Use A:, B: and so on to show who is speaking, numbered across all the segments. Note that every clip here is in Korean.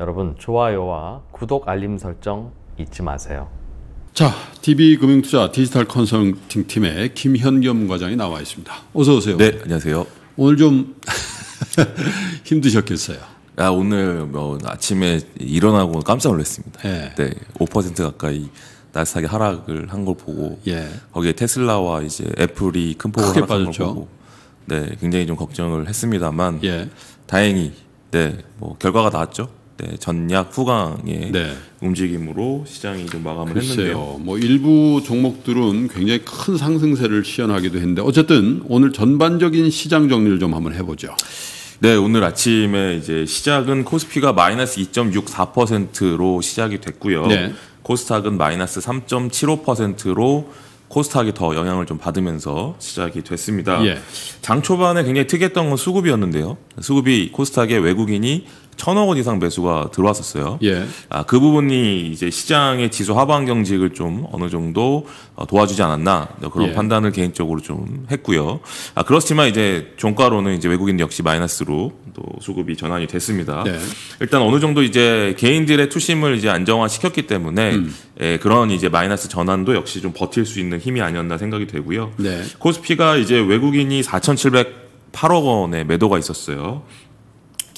A: 여러분 좋아요와 구독 알림 설정 잊지 마세요. 자, DB금융투자 디지털 컨설팅 팀의 김현겸 과장이 나와 있습니다. 어서 오세요. 네, 안녕하세요. 오늘 좀 힘드셨겠어요. 아, 오늘 뭐
B: 아침에 일어나고 깜짝 놀랐습니다. 예. 네, 5% 가까이 나스닥이 하락을 한 걸 보고 예. 거기에 테슬라와 이제 애플이 큰 폭으로 하락한 빠졌죠. 걸 보고 네, 굉장히 좀 걱정을 했습니다만 예. 다행히 네, 뭐 결과가 나왔죠.
A: 때전략 네, 후강의 네. 움직임으로 시장이 좀 마감을 글쎄요. 했는데요. 뭐 일부 종목들은 굉장히 큰 상승세를 시현하기도 했는데 어쨌든 오늘 전반적인 시장 정리를 좀 한번 해보죠. 네, 오늘 아침에 이제 시작은 코스피가
B: 마이너스 2.64%로 시작이 됐고요. 네. 코스닥은 마이너스 3.75%로 코스닥이 더 영향을 좀 받으면서 시작이 됐습니다. 예. 장 초반에 굉장히 특이했던 건 수급이었는데요. 수급이 코스닥의 외국인이 천억 원 이상 매수가 들어왔었어요. 예. 아, 그 부분이 이제 시장의 지수 하반 경직을 좀 어느 정도 어, 도와주지 않았나 네, 그런 예. 판단을 개인적으로 좀 했고요. 아, 그렇지만 이제 종가로는 이제 외국인 역시 마이너스로 또 수급이 전환이 됐습니다. 네. 일단 어느 정도 이제 개인들의 투심을 이제 안정화 시켰기 때문에 음. 예, 그런 이제 마이너스 전환도 역시 좀 버틸 수 있는 힘이 아니었나 생각이 되고요. 네. 코스피가 이제 외국인이 4,700 8억 원의 매도가 있었어요.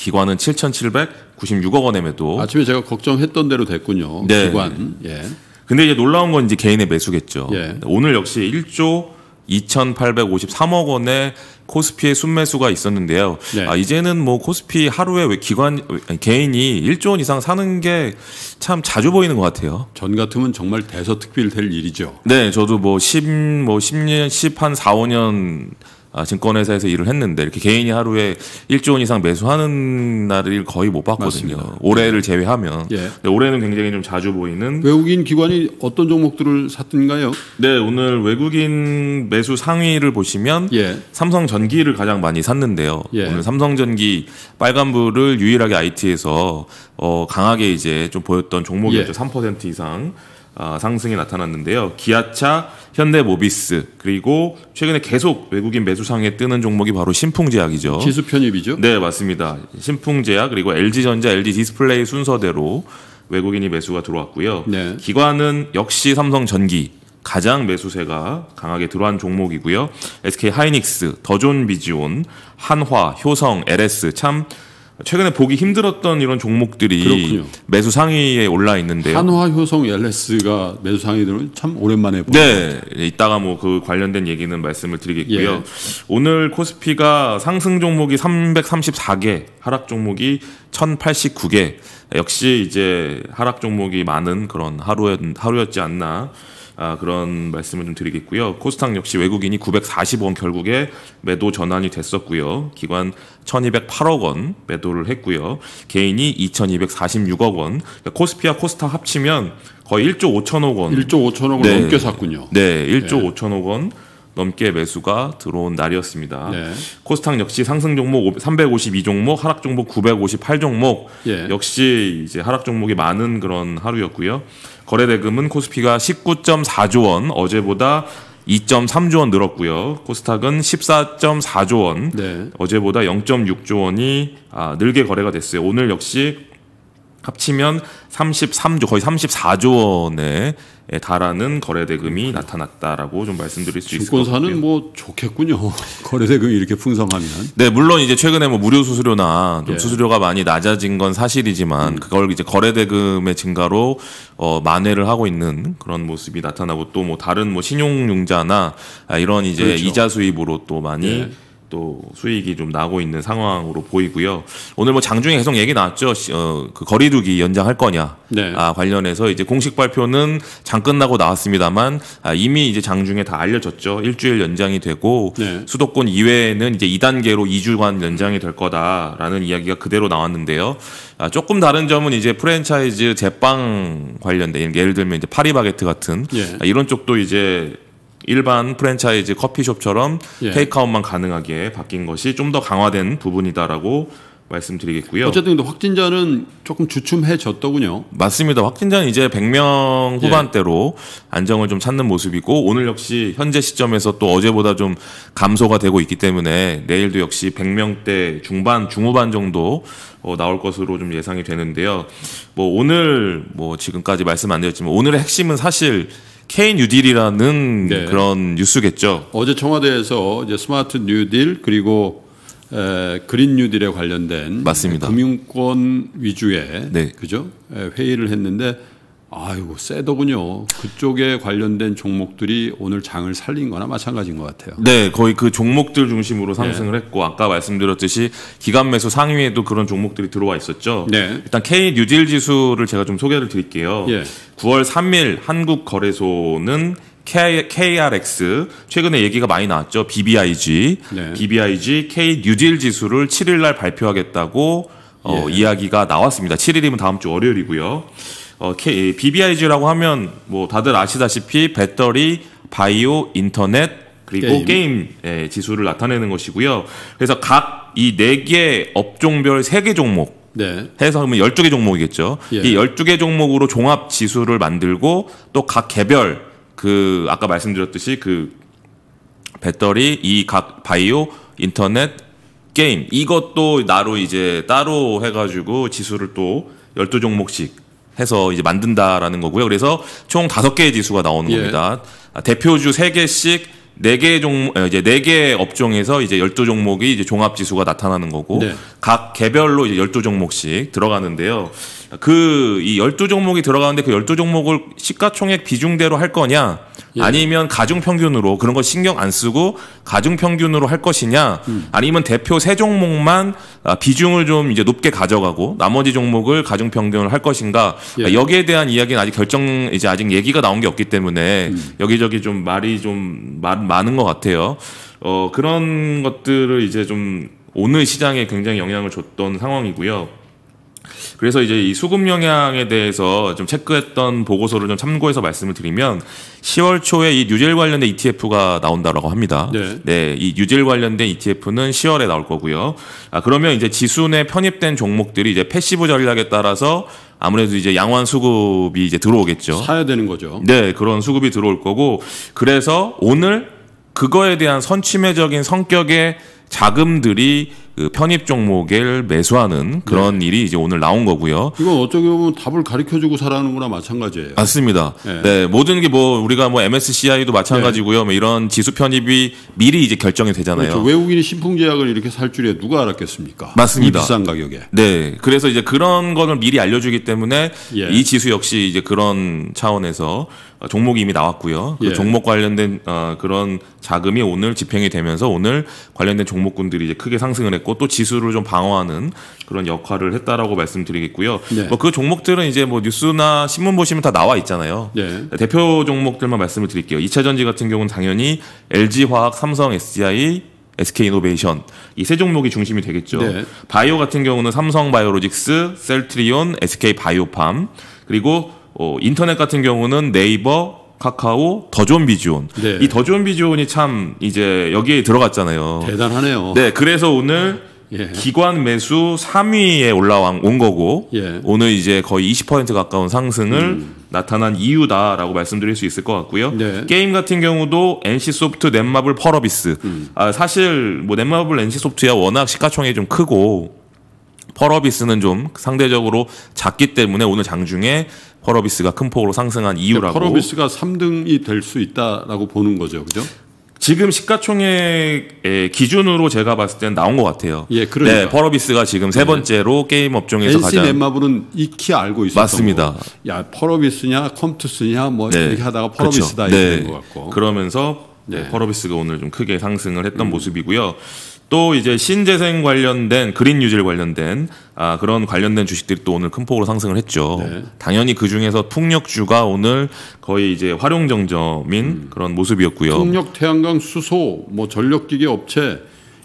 B: 기관은 7,796억 원의 매도. 아침에 제가 걱정했던 대로 됐군요. 네. 기관. 예. 근데 이제 놀라운 건 이제 개인의 매수겠죠. 예. 오늘 역시 1조 2,853억 원의 코스피의 순매수가 있었는데요. 네. 아, 이제는 뭐 코스피 하루에 왜 기관 아 개인이 1조 원 이상 사는 게 참 자주 보이는 것 같아요. 전 같으면 정말 대서특필 될 일이죠. 네, 저도 뭐 10 뭐 10년 10 한 4, 5년 아, 증권회사에서 일을 했는데 이렇게 개인이 하루에 1조 원 이상 매수하는 날을 거의 못 봤거든요. 맞습니다. 올해를 제외하면. 예. 근데 올해는 굉장히 좀 자주 보이는
A: 외국인 기관이 어떤 종목들을 샀던가요?
B: 네, 오늘 외국인 매수 상위를 보시면 예. 삼성전기를 가장 많이 샀는데요. 예. 오늘 삼성전기 빨간불을 유일하게 IT에서 어, 강하게 이제 좀 보였던 종목이었죠. 예. 3% 이상. 아, 상승이 나타났는데요. 기아차, 현대모비스 그리고 최근에 계속 외국인 매수상에 뜨는 종목이 바로 신풍제약이죠. 지수 편입이죠? 네, 맞습니다. 신풍제약 그리고 LG전자, LG디스플레이 순서대로 외국인이 매수가 들어왔고요. 네. 기관은 역시 삼성전기 가장 매수세가 강하게 들어간 종목이고요. SK 하이닉스, 더존 비지온, 한화, 효성, LS 참 최근에 보기 힘들었던 이런 종목들이 그렇군요. 매수 상위에 올라 있는데요. 한화, 효성, LS가 매수 상위에 들참 오랜만에 보는 네. 예, 이따가 뭐 그 관련된 얘기는 말씀을 드리겠고요. 예. 오늘 코스피가 상승 종목이 334개, 하락 종목이 1089개. 역시 이제 하락 종목이 많은 그런 하루였, 하루였지 않나 아, 그런 말씀을 좀 드리겠고요. 코스닥 역시 외국인이 940원 결국에 매도 전환이 됐었고요. 기관 1,208억 원 매도를 했고요. 개인이 2,246억 원. 그러니까 코스피와 코스닥 합치면 거의 1조 5천억 원. 1조 5천억 원 네. 넘게 샀군요. 네, 1조 네. 예. 5천억 원. 넘게 매수가 들어온 날이었습니다. 네. 코스닥 역시 상승 종목 352 종목, 하락 종목 958 종목 예. 역시 이제 하락 종목이 많은 그런 하루였고요. 거래 대금은 코스피가 19.4조 원, 어제보다 2.3조 원 늘었고요. 코스닥은 14.4조 원, 네. 어제보다 0.6조 원이 아, 늘게 거래가 됐어요. 오늘 역시 합치면 33조 거의 34조 원에 달하는 거래 대금이 나타났다라고 좀 말씀드릴 수 있을 것 같고요.
A: 증권사는 뭐 좋겠군요. 거래 대금이 이렇게 풍성하면.
B: 네, 물론 이제 최근에 뭐 무료 수수료나 좀 예. 수수료가 많이 낮아진 건 사실이지만 음. 그걸 이제 거래 대금의 증가로 어, 만회를 하고 있는 그런 모습이 나타나고 또 뭐 다른 뭐 신용융자나 아, 이런 이제 그렇죠. 이자 수입으로 또 많이 예. 또 수익이 좀 나고 있는 상황으로 보이고요. 오늘 뭐 장중에 계속 얘기 나왔죠. 어, 그 거리두기 연장할 거냐 네. 아, 관련해서 이제 공식 발표는 장 끝나고 나왔습니다만 아, 이미 이제 장중에 다 알려졌죠. 일주일 연장이 되고 네. 수도권 이외에는 이제 2단계로 2주간 연장이 될 거다라는 이야기가 그대로 나왔는데요. 아, 조금 다른 점은 이제 프랜차이즈 제빵 관련된 예를 들면 이제 파리바게트 같은 예. 아, 이런 쪽도 이제 일반 프랜차이즈 커피숍처럼 예. 테이크아웃만 가능하게 바뀐 것이 좀 더 강화된 부분이다라고 말씀드리겠고요. 어쨌든 확진자는 조금 주춤해졌더군요. 맞습니다. 확진자는 이제 100명 예. 후반대로 예. 안정을 좀 찾는 모습이고 오늘 역시 현재 시점에서 또 어제보다 좀 감소가 되고 있기 때문에 내일도 역시 100명대 중반 중후반 정도 어, 나올 것으로 좀 예상이 되는데요. 뭐 오늘 뭐 지금까지 말씀 안 드렸지만 오늘의 핵심은 사실 케인
A: 뉴딜이라는 네.
B: 그런 뉴스겠죠.
A: 어제 청와대에서 이제 스마트 뉴딜 그리고 에, 그린 뉴딜에 관련된 맞습니다. 금융권 위주의 네. 그죠 에, 회의를 했는데 아이고 세더군요. 그쪽에 관련된 종목들이 오늘 장을 살린 거나 마찬가지인 것 같아요. 네,
B: 거의 그 종목들 중심으로 상승을 네. 했고 아까 말씀드렸듯이 기간 매수 상위에도 그런 종목들이 들어와 있었죠. 네. 일단 K 뉴딜 지수를 제가 좀 소개를 드릴게요. 네. 예. 9월 3일 한국 거래소는 K, KRX 최근에 얘기가 많이 나왔죠. BBIG, 네. BBIG K 뉴딜 지수를 7일 날 발표하겠다고 어, 예. 이야기가 나왔습니다. 7일이면 다음 주 월요일이고요. 어, K, BBIG라고 하면 뭐 다들 아시다시피 배터리, 바이오, 인터넷 그리고 게임, 게임 예, 지수를 나타내는 것이고요. 그래서 각 이 네 개 업종별 세 개 종목 네. 해서 그러면 12개 종목이겠죠. 예. 이 12개 종목으로 종합 지수를 만들고 또 각 개별 그 아까 말씀드렸듯이 그 배터리 이 각 바이오 인터넷 게임 이것도 나로 이제 따로 해가지고 지수를 또 12종목씩 해서 이제 만든다라는 거고요. 그래서 총 다섯 개의 지수가 나오는 예. 겁니다. 아, 대표주 세 개씩 네 개 종 어, 이제 네 개 업종에서 이제 열두 종목이 이제 종합 지수가 나타나는 거고 네. 각 개별로 이제 열두 종목씩 들어가는데요. 그이 열두 종목이 들어가는데 그 열두 종목을 시가총액 비중대로 할 거냐 예. 아니면 가중 평균으로 그런 거 신경 안 쓰고 가중 평균으로 할 것이냐 음. 아니면 대표 세 종목만 아, 비중을 좀 이제 높게 가져가고 나머지 종목을 가중 평균을 할 것인가 예. 그러니까 여기에 대한 이야기는 아직 결정 이제 아직 얘기가 나온 게 없기 때문에 음. 여기저기 좀 말이 좀 많은 것 같아요. 어 그런 것들을 이제 좀 오늘 시장에 굉장히 영향을 줬던 상황이고요. 그래서 이제 이 수급 영향에 대해서 좀 체크했던 보고서를 좀 참고해서 말씀을 드리면 10월 초에 이뉴질 관련된 ETF가 나온다라고 합니다. 네. 네이뉴질 관련된 ETF는 10월에 나올 거고요. 아, 그러면 이제 지수 내 편입된 종목들이 이제 패시브 전략에 따라서 아무래도 이제 양환 수급이 이제 들어오겠죠.
A: 사야 되는 거죠.
B: 네, 그런 수급이 들어올 거고 그래서 오늘 그거에 대한 선침해적인 성격의 자금들이 그 편입 종목을 매수하는 그런 네. 일이 이제 오늘 나온 거고요.
A: 이건 어떻게 보면 답을 가르쳐 주고 사라는 거나 마찬가지예요.
B: 맞습니다. 네. 네 모든 게 뭐 우리가 뭐 MSCI도 마찬가지고요. 네. 뭐 이런 지수 편입이 미리 이제 결정이 되잖아요. 그렇죠.
A: 외국인이 신풍제약을 이렇게 살 줄에 누가 알았겠습니까? 맞습니다. 비싼 가격에. 네.
B: 그래서 이제 그런 거를 미리 알려 주기 때문에 예. 이 지수 역시 이제 그런 차원에서 종목이 이미 나왔고요. 그 예. 종목 관련된 어, 그런 자금이 오늘 집행이 되면서 오늘 관련된 종목군들이 이제 크게 상승을 했고 했고 또 지수를 좀 방어하는 그런 역할을 했다라고 말씀드리겠고요. 네. 뭐그 종목들은 이제 뭐 뉴스나 신문 보시면 다 나와 있잖아요. 네. 대표 종목들만 말씀을 드릴게요. 2차전지 같은 경우는 당연히 LG화학, 삼성, SDI, SK이노베이션 이 세 종목이 중심이 되겠죠. 네. 바이오 같은 경우는 삼성바이오로직스, 셀트리온, SK바이오팜 그리고 어, 인터넷 같은 경우는 네이버, 카카오, 더좋 비지온. 네. 이더 좋 비지온이 참 이제 여기에 들어갔잖아요. 대단하네요. 네, 그래서 오늘 예. 기관 매수 3위에 올라온 거고 예. 오늘 이제 거의 20% 가까운 상승을 음. 나타난 이유다라고 말씀드릴 수 있을 것 같고요. 네. 게임 같은 경우도 NC 소프트, 넷마블, 펄어비스. 음. 아, 사실 뭐 넷마블, NC 소프트야 워낙 시가총액이 좀 크고 펄어비스는 좀 상대적으로 작기 때문에 오늘 장중에 퍼러비스가 큰 폭으로 상승한 이유라고. 퍼러비스가
A: 3등이 될 수 있다라고 보는 거죠, 그죠?
B: 지금 시가총액 기준으로 제가 봤을 때 나온 것 같아요. 예, 그러니까. 네, 퍼러비스가 지금 세 네. 번째로 네. 게임 업종에서 NC 가장.
A: 넷마블은 익히 알고 있었던 맞습니다. 거. 야, 퍼러비스냐, 컴투스냐 뭐 네. 이렇게 하다가 퍼러비스다 그렇죠. 이런 네. 것
B: 같고. 그러면서 네. 퍼러비스가 네, 오늘 좀 크게 상승을 했던 음. 모습이고요. 또 이제 신재생 관련된 그린 유질 관련된 아, 그런 관련된 주식들이 또 오늘 큰 폭으로 상승을 했죠. 네. 당연히 그 중에서 풍력주가 오늘 거의 이제 활용정점인 음. 그런 모습이었고요.
A: 풍력, 태양광, 수소, 뭐 전력기계 업체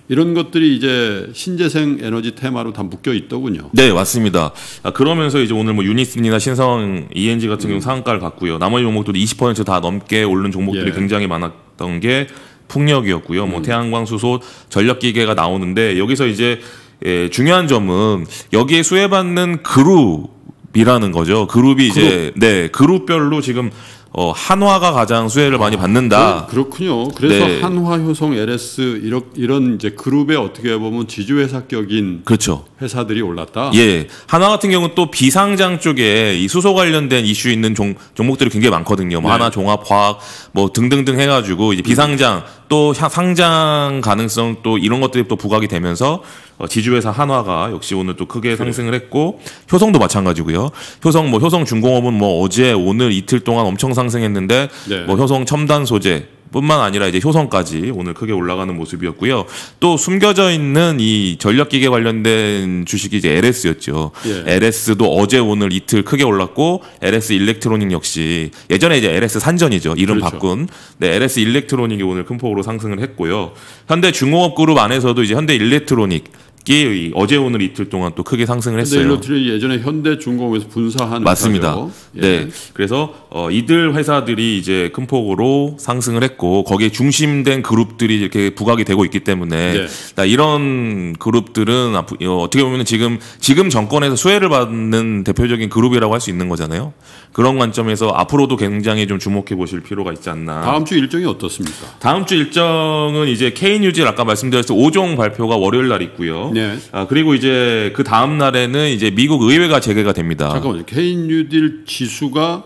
A: 이런 것들이 이제 신재생 에너지 테마로 다 묶여 있더군요.
B: 네, 맞습니다. 아, 그러면서 이제 오늘 뭐 유니슨이나 신성, ENG 같은 경우 음. 상한가를 갔고요. 나머지 종목들도 20%다 넘게 오른 종목들이 예. 굉장히 많았. 나왔던 게 풍력이었고요. 뭐 음. 뭐 태양광, 수소, 전력기계가 나오는데 여기서 이제 예, 중요한 점은 여기에 수혜받는 그룹 이라는 거죠. 그룹이 그룹. 이제 네 그룹별로 지금 어, 한화가 가장 수혜를 많이 아, 받는다. 네,
A: 그렇군요. 그래서 네. 한화, 효성, LS 이런 이런 이제 그룹에 어떻게 보면 지주회사격인 그렇죠. 회사들이 올랐다. 예, 한화 같은 경우는 또
B: 비상장 쪽에 이 수소 관련된 이슈 있는 종, 종목들이 굉장히 많거든요. 뭐 네. 한화, 종합화학 뭐 등등등 해가지고 이제 음. 비상장 또 상장 가능성 또 이런 것들이 또 부각이 되면서 어, 지주회사 한화가 역시 오늘 또 크게 상승을 했고 효성도 마찬가지고요. 효성 뭐 효성 중공업은 뭐 어제 오늘 이틀 동안 엄청 상 상승했는데 네. 뭐 효성 첨단 소재 뿐만 아니라 이제 효성까지 오늘 크게 올라가는 모습이었고요. 또 숨겨져 있는 이 전력기계 관련된 주식이 이제 LS였죠. 예. LS도 어제 오늘 이틀 크게 올랐고 LS 일렉트로닉 역시 예전에 이제 LS 산전이죠. 이름 그렇죠. 바꾼. 네, LS 일렉트로닉이 오늘 큰 폭으로 상승을 했고요. 현대 중공업 그룹 안에서도 이제 현대 일렉트로닉 기에 어제 오늘 이틀 동안 또 크게 상승을 했어요. 일러트리
A: 예전에 현대중공업에서 분사한 맞습니다. 예. 네,
B: 그래서 어, 이들 회사들이 이제 큰 폭으로 상승을 했고 거기에 중심된 그룹들이 이렇게 부각이 되고 있기 때문에 네. 이런 그룹들은 어, 어떻게 보면 지금 지금 정권에서 수혜를 받는 대표적인 그룹이라고 할 수 있는 거잖아요. 그런 관점에서 앞으로도 굉장히 좀 주목해 보실 필요가 있지 않나. 다음
A: 주 일정이 어떻습니까?
B: 다음 주 일정은 이제 K뉴질 아까 말씀드렸듯이 5종 발표가 월요일 날 있고요. 네. 네. 아, 그리고 이제 그 다음 날에는 이제 미국 의회가 재개가 됩니다.
A: 잠깐만요. 케인 뉴딜 지수가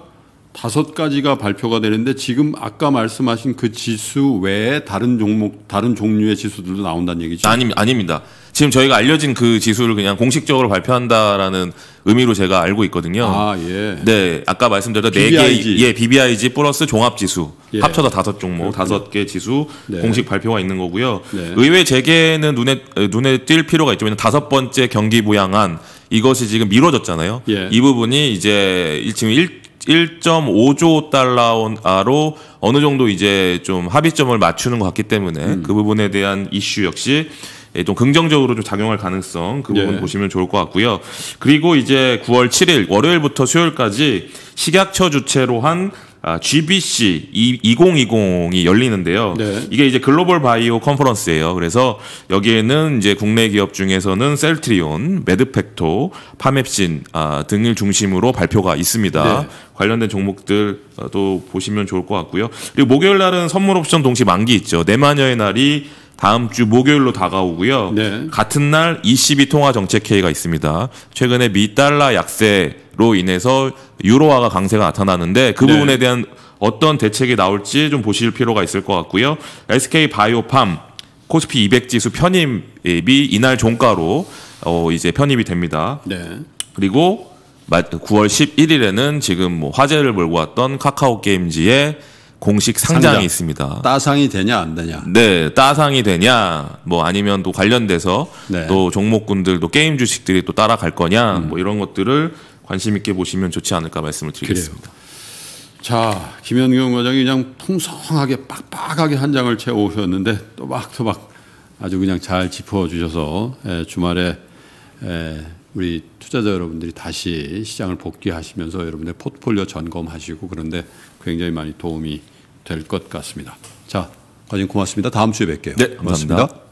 A: 다섯 가지가 발표가 되는데 지금 아까 말씀하신 그 지수 외에 다른 종목 다른 종류의 지수들도 나온다는 얘기죠? 아니,
B: 아닙니다. 지금 저희가 알려진 그 지수를 그냥 공식적으로 발표한다라는 의미로 제가 알고 있거든요. 아, 예. 네, 아까 말씀드렸던 네 개, 예, BBIG 플러스 종합 지수 예. 합쳐서 다섯 종목, 다섯 개 지수 네. 공식 발표가 있는 거고요. 네. 의회 재개는 눈에 눈에 띌 필요가 있죠. 왜냐면 다섯 번째 경기 부양안 이것이 지금 미뤄졌잖아요. 예. 이 부분이 이제 지금 1 1.5조 달러로 어느 정도 이제 좀 합의점을 맞추는 것 같기 때문에 음. 그 부분에 대한 이슈 역시 예, 좀 긍정적으로 좀 작용할 가능성 그 부분 예. 보시면 좋을 것 같고요. 그리고 이제 9월 7일 월요일부터 수요일까지 식약처 주체로한 아, GBC 2020이 열리는데요. 네. 이게 이제 글로벌 바이오 컨퍼런스예요. 그래서 여기에는 이제 국내 기업 중에서는 셀트리온, 메드팩토, 파맵신 아, 등을 중심으로 발표가 있습니다. 네. 관련된 종목들도 어, 보시면 좋을 것 같고요. 그리고 목요일 날은 선물 옵션 동시 만기 있죠. 내마녀의 날이 다음 주 목요일로 다가오고요. 네. 같은 날22 통화 정책 회의가 있습니다. 최근에 미 달러 약세로 인해서 유로화가 강세가 나타나는데 그 네. 부분에 대한 어떤 대책이 나올지 좀 보실 필요가 있을 것 같고요. SK 바이오팜 코스피 200 지수 편입이 이날 종가로 어 이제 편입이 됩니다. 네. 그리고 9월 11일에는 지금 뭐 화제를 몰고 왔던 카카오 게임즈의 공식 상장이 상장. 있습니다. 따상이 되냐 안 되냐. 네, 따상이 되냐, 뭐 아니면 또 관련돼서 네. 또 종목군들도 게임 주식들이 또 따라갈 거냐, 음. 뭐 이런 것들을
A: 관심 있게 보시면 좋지 않을까 말씀을 드리겠습니다. 그래요. 자, 김현경 과장이 그냥 풍성하게 빡빡하게 한 장을 채워 오셨는데 또박또박 아주 그냥 잘 짚어 주셔서 예, 주말에 예, 우리 투자자 여러분들이 다시 시장을 복귀하시면서 여러분의 포트폴리오 점검하시고 그런데 굉장히 많이 도움이 될것 같습니다. 자, 과장님 고맙습니다. 다음 주에 뵐게요. 네, 고맙습니다. 감사합니다.